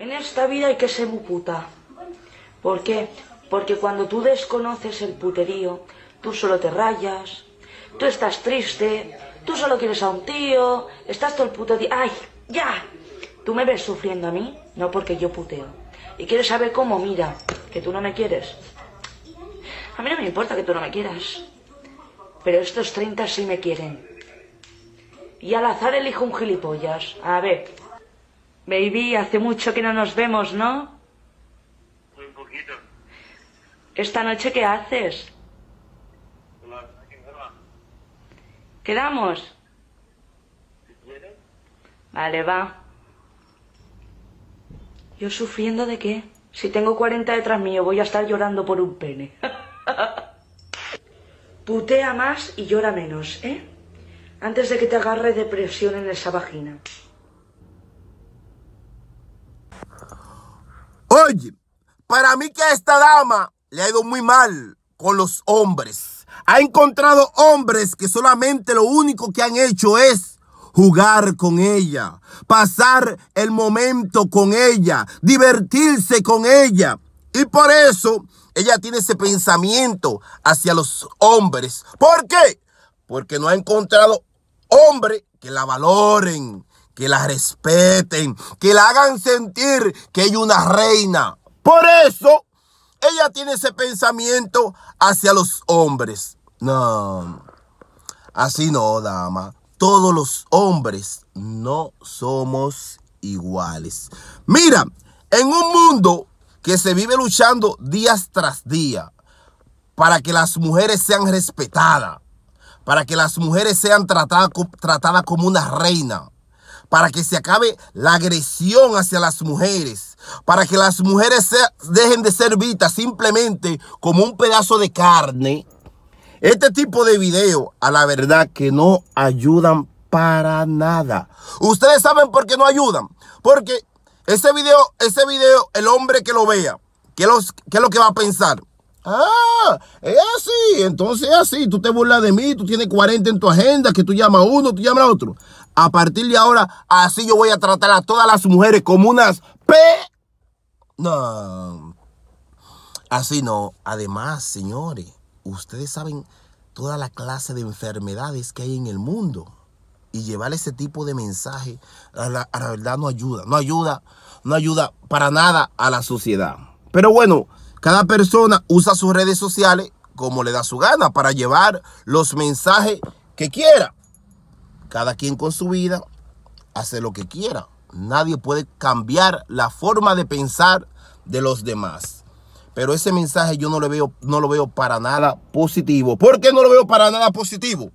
En esta vida hay que ser muy puta. ¿Por qué? Porque cuando tú desconoces el puterío, tú solo te rayas, tú estás triste, tú solo quieres a un tío, estás todo el puto día. ¡Ay! ¡Ya! Tú me ves sufriendo a mí, no porque yo puteo. Y quieres saber cómo, mira, que tú no me quieres. A mí no me importa que tú no me quieras. Pero estos 30 sí me quieren. Y al azar elijo un gilipollas. A ver, Baby, hace mucho que no nos vemos, ¿no? Muy poquito. ¿Esta noche qué haces? La... ¿Quedamos? Vale, va. ¿Yo sufriendo de qué? Si tengo 40 detrás mío, voy a estar llorando por un pene. Putea más y llora menos, ¿eh? Antes de que te agarre depresión en esa vagina. Oye, para mí que a esta dama le ha ido muy mal con los hombres. Ha encontrado hombres que solamente lo único que han hecho es jugar con ella, pasar el momento con ella, divertirse con ella. Y por eso ella tiene ese pensamiento hacia los hombres. ¿Por qué? Porque no ha encontrado hombre que la valoren, que la respeten, que la hagan sentir que hay una reina. Por eso, ella tiene ese pensamiento hacia los hombres. No, así no, dama. Todos los hombres no somos iguales. Mira, en un mundo que se vive luchando días tras día para que las mujeres sean respetadas, para que las mujeres sean tratadas como una reina, para que se acabe la agresión hacia las mujeres, para que las mujeres dejen de ser vistas simplemente como un pedazo de carne. Este tipo de videos, a la verdad, que no ayudan para nada. Ustedes saben por qué no ayudan. Porque ese video, ese video, el hombre que lo vea, qué es lo que va a pensar? Ah, es así, entonces es así. Tú te burlas de mí, tú tienes 40 en tu agenda, que tú llamas a uno, tú llamas a otro. A partir de ahora, así yo voy a tratar a todas las mujeres como unas P. No. Así no. Además, señores, ustedes saben toda la clase de enfermedades que hay en el mundo. Y llevar ese tipo de mensaje, a la, a la verdad, no ayuda. No ayuda, no ayuda para nada a la sociedad. Pero bueno. Cada persona usa sus redes sociales como le da su gana para llevar los mensajes que quiera. Cada quien con su vida hace lo que quiera. Nadie puede cambiar la forma de pensar de los demás. Pero ese mensaje yo no lo veo, no lo veo para nada positivo. ¿Por qué no lo veo para nada positivo?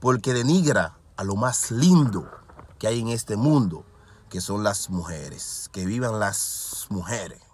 Porque denigra a lo más lindo que hay en este mundo, que son las mujeres, que vivan las mujeres.